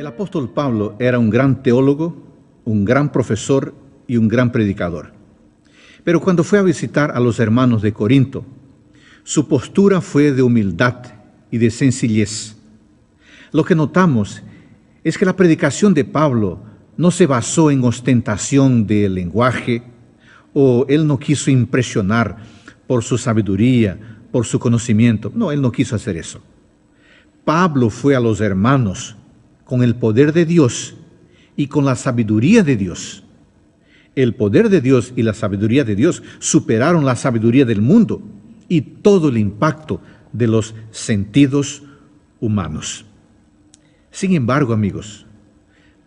El apóstol Pablo era un gran teólogo, un gran profesor y un gran predicador. Pero cuando fue a visitar a los hermanos de Corinto, su postura fue de humildad y de sencillez. Lo que notamos es que la predicación de Pablo no se basó en ostentación de lenguaje o él no quiso impresionar por su sabiduría, por su conocimiento. No, él no quiso hacer eso. Pablo fue a los hermanos con el poder de Dios y con la sabiduría de Dios. El poder de Dios y la sabiduría de Dios superaron la sabiduría del mundo y todo el impacto de los sentidos humanos. Sin embargo, amigos,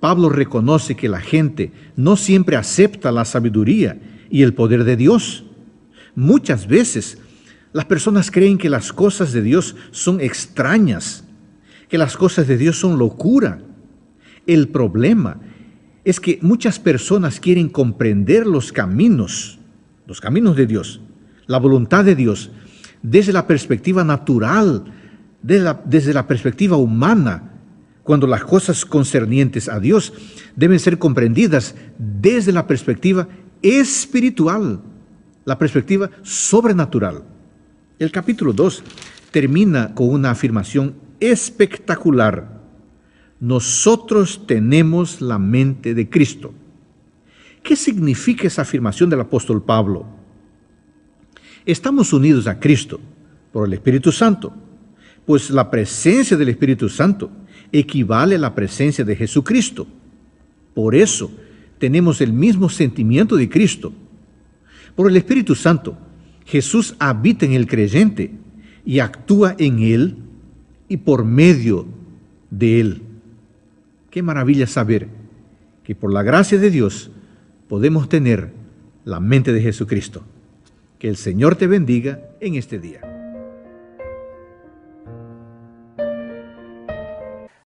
Pablo reconoce que la gente no siempre acepta la sabiduría y el poder de Dios. Muchas veces las personas creen que las cosas de Dios son extrañas que las cosas de Dios son locura. El problema es que muchas personas quieren comprender los caminos, los caminos de Dios, la voluntad de Dios, desde la perspectiva natural, desde la, desde la perspectiva humana, cuando las cosas concernientes a Dios deben ser comprendidas desde la perspectiva espiritual, la perspectiva sobrenatural. El capítulo 2 termina con una afirmación espectacular. Nosotros tenemos la mente de Cristo. ¿Qué significa esa afirmación del apóstol Pablo? Estamos unidos a Cristo por el Espíritu Santo, pues la presencia del Espíritu Santo equivale a la presencia de Jesucristo. Por eso tenemos el mismo sentimiento de Cristo. Por el Espíritu Santo, Jesús habita en el creyente y actúa en él y por medio de Él. Qué maravilla saber que por la gracia de Dios podemos tener la mente de Jesucristo. Que el Señor te bendiga en este día.